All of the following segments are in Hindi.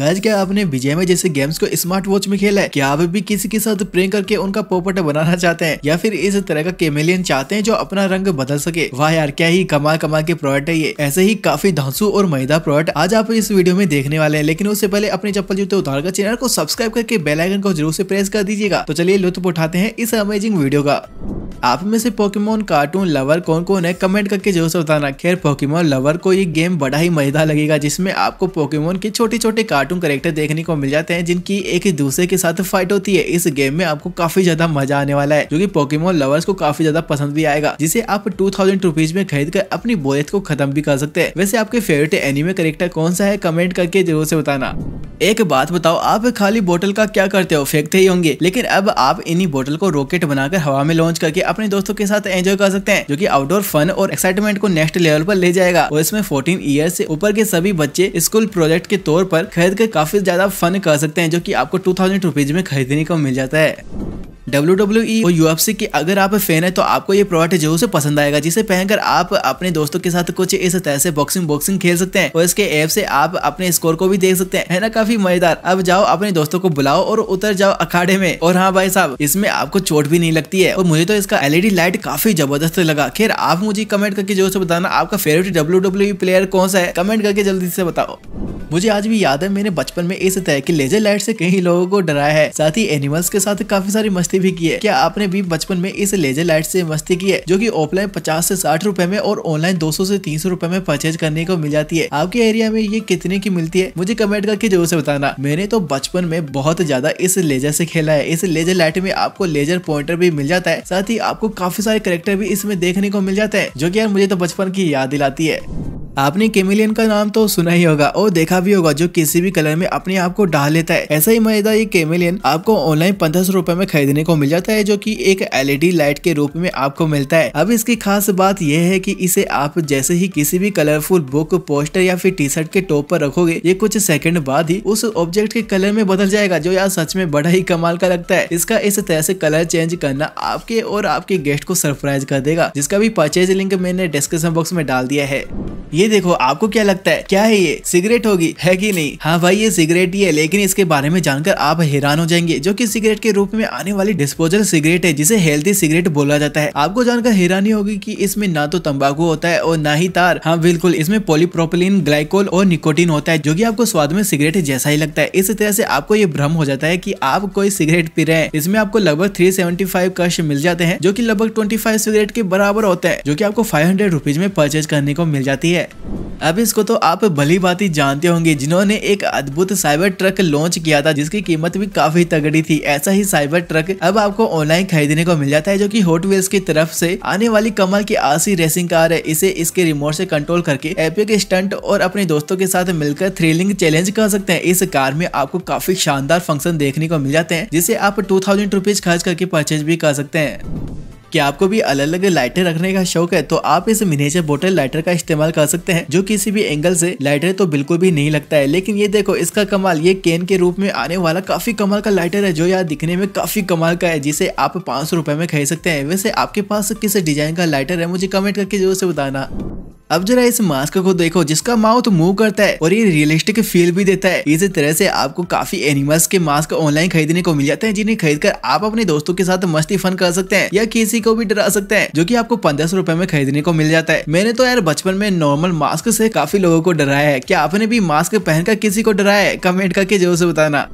गाइज क्या आपने विजय में जैसे गेम्स को स्मार्ट वॉच में खेला है क्या आप भी किसी के साथ प्रेम करके उनका पोपट बनाना चाहते हैं या फिर इस तरह का केमेलियन चाहते हैं जो अपना रंग बदल सके वाह यार क्या ही कमाल कमाल के प्रोडक्ट है ये ऐसे ही काफी धांसू और मैदा प्रोडक्ट आज आप इस वीडियो में देखने वाले हैं लेकिन उससे पहले अपने चप्पल जूते उतार का चैनल को सब्सक्राइब करके बेलाइकन को जरूर से प्रेस कर दीजिएगा तो चलिए लुत्फ उठाते हैं इस अमेजिंग वीडियो का आप में से पोकेमोन कार्टून लवर कौन कौन है कमेंट करके जरूर से बताना खैर पोकेमोन लवर को ये गेम बड़ा ही मजेदार लगेगा जिसमें आपको पोकेमोन के छोटे छोटे कार्टून करेक्टर देखने को मिल जाते हैं जिनकी एक दूसरे के साथ फाइट होती है इस गेम में आपको काफी ज्यादा मजा आने वाला है जो की पोकेमोन लवर्स को काफी ज्यादा पसंद भी आएगा जिसे आप टू थाउजेंड रुपीज में खरीद कर अपनी बोरियत को खत्म भी कर सकते हैं वैसे आपके फेवरेट एनिमे करेक्टर कौन सा है कमेंट करके जरूर से बताना एक बात बताओ आप खाली बोतल का क्या करते हो फेंकते ही होंगे लेकिन अब आप इन्हीं बोतल को रॉकेट बनाकर हवा में लॉन्च करके अपने दोस्तों के साथ एंजॉय कर सकते हैं जो की आउटडोर फन और एक्साइटमेंट को नेक्स्ट लेवल पर ले जाएगा और इसमें फोर्टीन ईयर से ऊपर के सभी बच्चे स्कूल प्रोजेक्ट के तौर पर खरीद कर काफी ज्यादा फन कर सकते हैं जो की आपको टू थाउजेंड में खरीदने को मिल जाता है डब्ल्यू डब्ल्यू e और सी की अगर आप फैन है तो आपको ये प्रोडक्ट जरूर से पसंद आएगा जिसे पहनकर आप अपने दोस्तों के साथ कुछ इस तरह से बॉक्सिंग बॉक्सिंग खेल सकते हैं और इसके ऐप से आप अपने स्कोर को भी देख सकते हैं है ना काफी मजेदार अब जाओ अपने दोस्तों को बुलाओ और उतर जाओ अखाड़े में और हाँ भाई साहब इसमें आपको चोट भी नहीं लगती है और मुझे तो इसका एलईडी लाइट e काफी जबरदस्त लगा खैर आप मुझे कमेंट करके जरूर से बताना आपका फेवरेट डब्ल्यू प्लेयर कौन सा है कमेंट करके जल्दी से बताओ मुझे आज भी याद है मैंने बचपन में इस तरह की लेजर लाइट से कई लोगों को डराया है साथ ही एनिमल्स के साथ काफी सारी मस्ती भी की है क्या आपने भी बचपन में इस लेजर लाइट से मस्ती की है जो कि ऑफलाइन पचास से साठ रुपए में और ऑनलाइन दो सौ से तीन सौ रुपए में परचेज करने को मिल जाती है आपके एरिया में ये कितने की मिलती है मुझे कमेंट करके जरूर से बताना मैंने तो बचपन में बहुत ज्यादा इस लेजर से खेला है इस लेजर लाइट में आपको लेजर पॉइंटर भी मिल जाता है साथ ही आपको काफी सारे करेक्टर भी इसमें देखने को मिल जाते हैं जो की यार मुझे तो बचपन की याद दिलाती है आपने केमिलियन का नाम तो सुना ही होगा और देखा भी होगा जो किसी भी कलर में अपने आप को डाल लेता है ऐसा ही मजेदार ये केमिलियन आपको ऑनलाइन पंद्रह सौ में खरीदने को मिल जाता है जो की एक एलईडी लाइट e के रूप में आपको मिलता है अब इसकी खास बात यह है की इसे आप जैसे ही किसी भी कलरफुल बुक पोस्टर या फिर टी शर्ट के टॉप पर रखोगे ये कुछ सेकंड बाद ही उस ऑब्जेक्ट के कलर में बदल जाएगा जो यार सच में बड़ा ही कमाल का लगता है इसका इस तरह से कलर चेंज करना आपके और आपके गेस्ट को सरप्राइज कर देगा जिसका भी परचेज लिंक मैंने डिस्क्रिप्शन बॉक्स में डाल दिया है ये देखो आपको क्या लगता है क्या है ये सिगरेट होगी है की नहीं हाँ भाई ये सिगरेट ही है लेकिन इसके बारे में जानकर आप हैरान हो जाएंगे जो की सिगरेट के रूप में आने वाली डिस्पोजल सिगरेट है जिसे हेल्थी सिगरेट बोला जाता है आपको जानकर हैरानी होगी की इसमें ना तो तम्बाकू होता है और ना ही तार हाँ बिल्कुल इसमें पोलिप्रोपिलीन ग्लाइकोल और निकोटिन होता है जो की आपको स्वाद में सिगरेट जैसा ही लगता है इस तरह से आपको ये भ्रम हो जाता है की आप कोई सिगरेट पी रहे हैं इसमें आपको लगभग थ्री सेवेंटी फाइव कश मिल जाते हैं जो की लगभग ट्वेंटी फाइव सिगरेट के बराबर होता है जो की आपको फाइव हंड्रेड रुपीज में परचेज करने को मिल जाती है अब इसको तो आप भली बात ही जानते होंगे जिन्होंने एक अद्भुत साइबर ट्रक लॉन्च किया था जिसकी कीमत भी काफी तगड़ी थी ऐसा ही साइबर ट्रक अब आपको ऑनलाइन खरीदने को मिल जाता है जो कि हॉट व्हील्स की तरफ से आने वाली कमल की आसी रेसिंग कार है इसे इसके रिमोट से कंट्रोल करके के स्टंट और अपने दोस्तों के साथ मिलकर थ्रिलिंग चैलेंज कर सकते हैं इस कार में आपको काफी शानदार फंक्शन देखने को मिल जाते हैं जिसे आप टू थाउजेंड खर्च करके परचेज भी कर सकते हैं क्या आपको भी अलग अलग लाइटर रखने का शौक है तो आप इस मिनेचर बोटल लाइटर का इस्तेमाल कर सकते हैं जो किसी भी एंगल से लाइटर तो बिल्कुल भी नहीं लगता है लेकिन ये देखो इसका कमाल ये केन के रूप में आने वाला काफी कमाल का लाइटर है जो यार दिखने में काफी कमाल का है जिसे आप पाँच सौ में खरीद सकते हैं वैसे आपके पास किस डिजाइन का लाइटर है मुझे कमेंट करके जरूर से बताना अब जरा इस मास्क को देखो जिसका माउथ मूव करता है और ये रियलिस्टिक फील भी देता है इसी तरह से आपको काफी एनिमल्स के मास्क ऑनलाइन खरीदने को मिल जाते हैं जिन्हें खरीद कर आप अपने दोस्तों के साथ मस्ती फन कर सकते हैं या किसी को भी डरा सकते हैं जो की आपको पंद्रह सौ में खरीदने को मिल जाता है मैंने तो यार बचपन में नॉर्मल मास्क से काफी लोगों को डराया है क्या आपने भी मास्क पहनकर किसी को डराया है कमेंट करके जरूर से बताना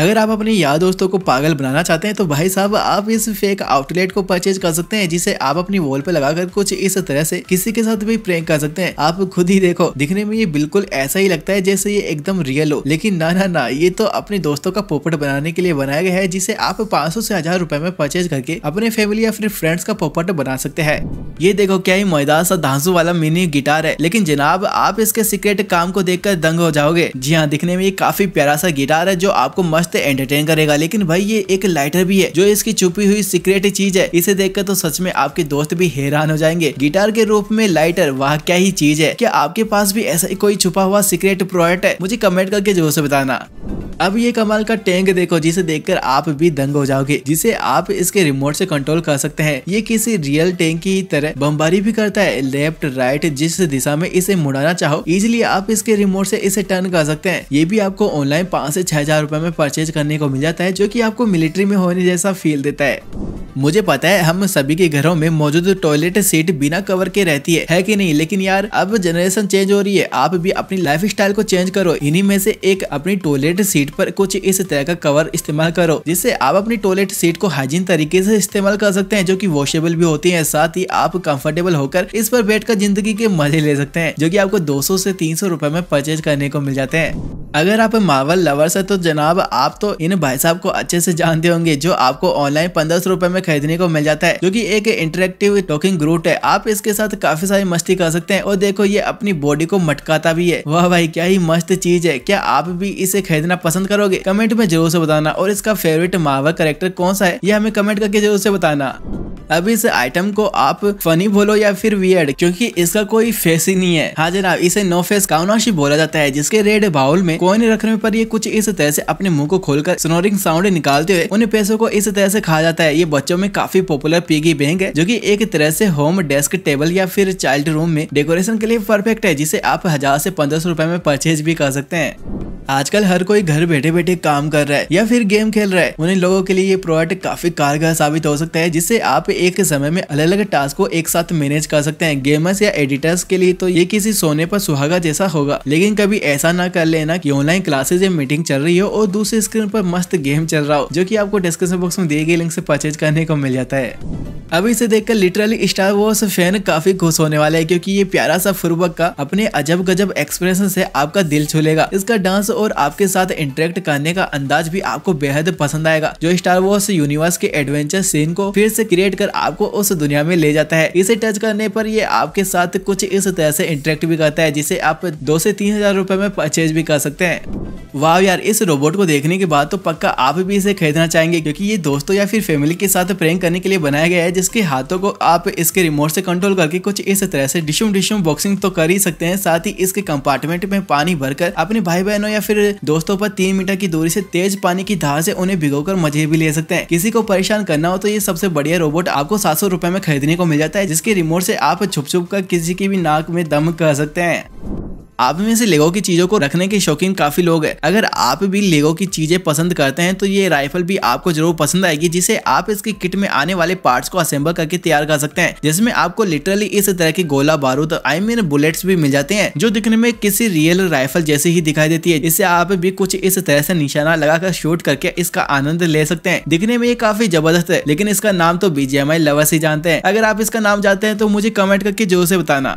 अगर आप अपने यार दोस्तों को पागल बनाना चाहते हैं तो भाई साहब आप इस फेक आउटलेट को परचेज कर सकते हैं जिसे आप अपनी वॉल पे लगाकर कुछ इस तरह से किसी के साथ भी प्रैंक कर सकते हैं आप खुद ही देखो दिखने में ये बिल्कुल ऐसा ही लगता है जैसे ये एकदम रियल हो लेकिन ना ना ना ये तो अपने दोस्तों का पोपट बनाने के लिए बनाया गया है जिसे आप पाँच सौ से हजार रूपए में परचेज करके अपने फैमिली या फिर फ्रेंड्स का पोपट बना सकते हैं ये देखो क्या ही मौदार सा धांसू वाला मिनी गिटार है लेकिन जनाब आप इसके सीक्रेट काम को कर दंग हो जाओगे जी हाँ दिखने में ये काफी प्यारा सा गिटार है जो आपको मस्त मस्त एंटरटेन करेगा लेकिन भाई ये एक लाइटर भी है जो इसकी छुपी हुई सीक्रेट चीज है इसे देखकर तो सच में आपके दोस्त भी हैरान हो जाएंगे गिटार के रूप में लाइटर वह क्या ही चीज है क्या आपके पास भी ऐसा कोई छुपा हुआ सीक्रेट प्रोडक्ट है मुझे कमेंट करके जरूर से बताना अब ये कमाल का टैंक देखो जिसे देखकर आप भी दंग हो जाओगे जिसे आप इसके रिमोट से कंट्रोल कर सकते हैं ये किसी रियल टैंक की तरह बमबारी भी करता है लेफ्ट राइट जिस दिशा में इसे मुड़ाना चाहो इजिली आप इसके रिमोट से इसे टर्न कर सकते हैं ये भी आपको ऑनलाइन पाँच से छह हजार में परचेज करने को मिल जाता है जो की आपको मिलिट्री में होने जैसा फील देता है मुझे पता है हम सभी के घरों में मौजूद टॉयलेट सीट बिना कवर के रहती है, है कि नहीं लेकिन यार अब जनरेशन चेंज हो रही है आप भी अपनी लाइफ स्टाइल को चेंज करो इन्हीं में से एक अपनी टॉयलेट सीट पर कुछ इस तरह का कवर इस्तेमाल करो जिससे आप अपनी टॉयलेट सीट को हाइजीन तरीके से इस्तेमाल कर सकते हैं जो की वॉशेबल भी होती है साथ ही आप कंफर्टेबल होकर इस पर बैठ जिंदगी के मजे ले सकते हैं जो की आपको दो सौ से तीन सौ में परचेज करने को मिल जाते हैं अगर आप मार्वल लवर्स है तो जनाब आप तो इन भाई साहब को अच्छे से जानते होंगे जो आपको ऑनलाइन पंद्रह सौ रुपए में खरीदने को मिल जाता है जो कि एक इंटरेक्टिव टॉकिंग ग्रूट है आप इसके साथ काफी सारी मस्ती कर सकते हैं और देखो ये अपनी बॉडी को मटकाता भी है वह भाई क्या ही मस्त चीज है क्या आप भी इसे खरीदना पसंद करोगे कमेंट में जरूर से बताना और इसका फेवरेट मार्वल करेक्टर कौन सा है ये हमें कमेंट करके जरूर से बताना अब इस आइटम को आप फनी बोलो या फिर वियर्ड क्योंकि इसका कोई फेस ही नहीं है हाँ जनाब इसे नो फेस काउनाशी बोला जाता है जिसके रेड बाउल में कॉइन रख रहे पर ये कुछ इस तरह से अपने मुंह को खोलकर स्नोरिंग साउंड निकालते हुए उन पैसों को इस तरह से खा जाता है ये बच्चों में काफी पॉपुलर पीगी बैंक है जो की एक तरह से होम डेस्क टेबल या फिर चाइल्ड रूम में डेकोरेशन के लिए परफेक्ट है जिसे आप हजार से पंद्रह सौ में परचेज भी कर सकते हैं आजकल हर कोई घर बैठे बैठे काम कर रहा है या फिर गेम खेल रहा है उन्हें लोगों के लिए ये प्रोडक्ट काफी कारगर साबित हो सकता है जिससे आप एक समय में अलग अलग टास्क को एक साथ मैनेज कर सकते हैं गेमर्स या एडिटर्स के लिए तो ये किसी सोने पर सुहागा जैसा होगा लेकिन कभी ऐसा ना कर लेना कि ऑनलाइन क्लासेज या मीटिंग चल रही हो और दूसरी स्क्रीन पर मस्त गेम चल रहा हो जो की आपको डिस्क्रिप्शन बॉक्स में दिए गए लिंक से परचेज करने को मिल जाता है अभी इसे देखकर लिटरली स्टार वॉर्स फैन काफी खुश होने वाले है क्योंकि ये प्यारा सा फुरबक का अपने अजब गजब एक्सप्रेशन से आपका दिल छू लेगा इसका डांस और आपके साथ इंटरेक्ट करने का अंदाज भी आपको बेहद पसंद आएगा जो स्टार वॉर्स यूनिवर्स के एडवेंचर सीन को फिर से क्रिएट कर आपको उस दुनिया में ले जाता है इसे टच करने पर ये आपके साथ कुछ इस तरह से इंटरेक्ट भी करता है जिसे आप दो से तीन हजार रुपए में परचेज भी कर सकते हैं वाह यार इस रोबोट को देखने के बाद तो पक्का आप भी इसे खरीदना चाहेंगे क्योंकि ये दोस्तों या फिर फैमिली के साथ प्रेम करने के लिए बनाया गया है इसके हाथों को आप इसके रिमोट से कंट्रोल करके कुछ इस तरह से डिशुम डिशुम बॉक्सिंग तो कर ही सकते हैं साथ ही इसके कंपार्टमेंट में पानी भरकर अपने भाई बहनों या फिर दोस्तों पर तीन मीटर की दूरी से तेज पानी की धार से उन्हें कर मजे भी ले सकते हैं किसी को परेशान करना हो तो ये सबसे बढ़िया रोबोट आपको सात सौ में खरीदने को मिल जाता है जिसके रिमोट से आप छुप छुप कर किसी की भी नाक में दम कर सकते हैं आप में से लेगो की चीजों को रखने के शौकीन काफी लोग हैं अगर आप भी लेगो की चीजें पसंद करते हैं तो ये राइफल भी आपको जरूर पसंद आएगी जिसे आप इसकी किट में आने वाले पार्ट्स को असेंबल करके तैयार कर सकते हैं जिसमें आपको लिटरली इस तरह की गोला बारूद आई मीन बुलेट्स भी मिल जाते हैं जो दिखने में किसी रियल राइफल जैसे ही दिखाई देती है इससे आप भी कुछ इस तरह से निशाना लगाकर शूट करके इसका आनंद ले सकते हैं दिखने में ये काफी जबरदस्त है लेकिन इसका नाम तो बीजेएमआई लवर्स ही जानते हैं अगर आप इसका नाम जानते हैं तो मुझे कमेंट करके जोर से बताना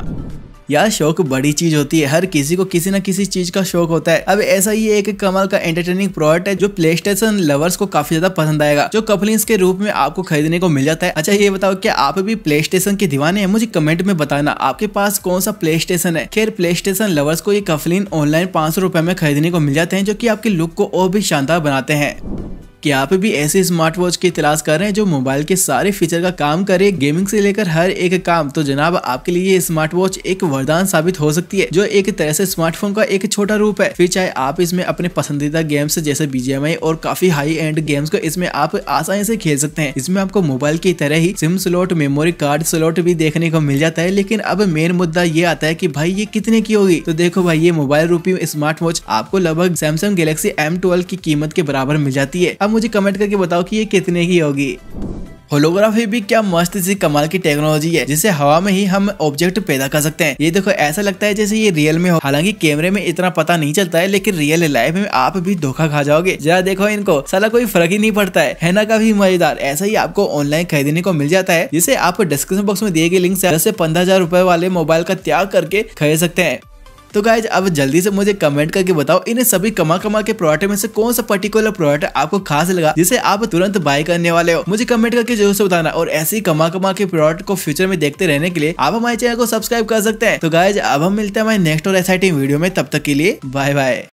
यार शौक बड़ी चीज होती है हर किसी को किसी न किसी चीज का शौक होता है अब ऐसा ही एक कमल का एंटरटेनिंग प्रोडक्ट है जो प्ले स्टेशन लवर्स को काफी ज्यादा पसंद आएगा जो कपलिंग्स के रूप में आपको खरीदने को मिल जाता है अच्छा ये बताओ क्या आप भी प्ले स्टेशन के दीवाने हैं मुझे कमेंट में बताना आपके पास कौन सा प्ले स्टेशन है खैर प्ले स्टेशन लवर्स को ये कफलिन ऑनलाइन पाँच सौ में खरीदने को मिल जाते हैं जो की आपके लुक को और भी शानदार बनाते हैं कि आप भी ऐसे स्मार्ट वॉच की तलाश कर रहे हैं जो मोबाइल के सारे फीचर का काम करे गेमिंग से लेकर हर एक काम तो जनाब आपके लिए ये स्मार्ट वॉच एक वरदान साबित हो सकती है जो एक तरह से स्मार्टफोन का एक छोटा रूप है फिर चाहे आप इसमें अपने पसंदीदा गेम्स जैसे बीजेएमआई और काफी हाई एंड गेम्स को इसमें आप आसानी से खेल सकते हैं इसमें आपको मोबाइल की तरह ही SIM slot memory card slot भी देखने को मिल जाता है लेकिन अब मेन मुद्दा ये आता है की भाई ये कितने की होगी तो देखो भाई ये मोबाइल रूपी स्मार्ट वॉच आपको लगभग सैमसंग गैलेक्सी एम की कीमत के बराबर मिल जाती है अब मुझे कमेंट करके बताओ कि ये कितने की होगी होलोग्राफी भी क्या मस्त सी कमाल की टेक्नोलॉजी है जिसे हवा में ही हम ऑब्जेक्ट पैदा कर सकते हैं ये देखो ऐसा लगता है जैसे ये रियल में हो हालांकि कैमरे में इतना पता नहीं चलता है लेकिन रियल लाइफ में आप भी धोखा खा जाओगे जरा देखो इनको साला कोई फर्क ही नहीं पड़ता है है ना काफी मजेदार ऐसा ही आपको ऑनलाइन खरीदने को मिल जाता है जिसे आप डिस्क्रिप्शन बॉक्स में दिए गए लिंक ऐसी दस से पंद्रह हजार वाले मोबाइल का त्याग करके खरीद सकते हैं तो गाइज अब जल्दी से मुझे कमेंट करके बताओ इन सभी कमा कमा के प्रोडक्ट में से कौन सा पर्टिकुलर प्रोडक्ट आपको खास लगा जिसे आप तुरंत बाय करने वाले हो मुझे कमेंट करके जरूर से बताना और ऐसे कमा कमा के प्रोडक्ट को फ्यूचर में देखते रहने के लिए आप हमारे चैनल को सब्सक्राइब कर सकते हैं तो गाइज अब हम मिलते हैं हमारे नेक्स्ट और एक्साइटिंग वीडियो में तब तक के लिए बाय बाय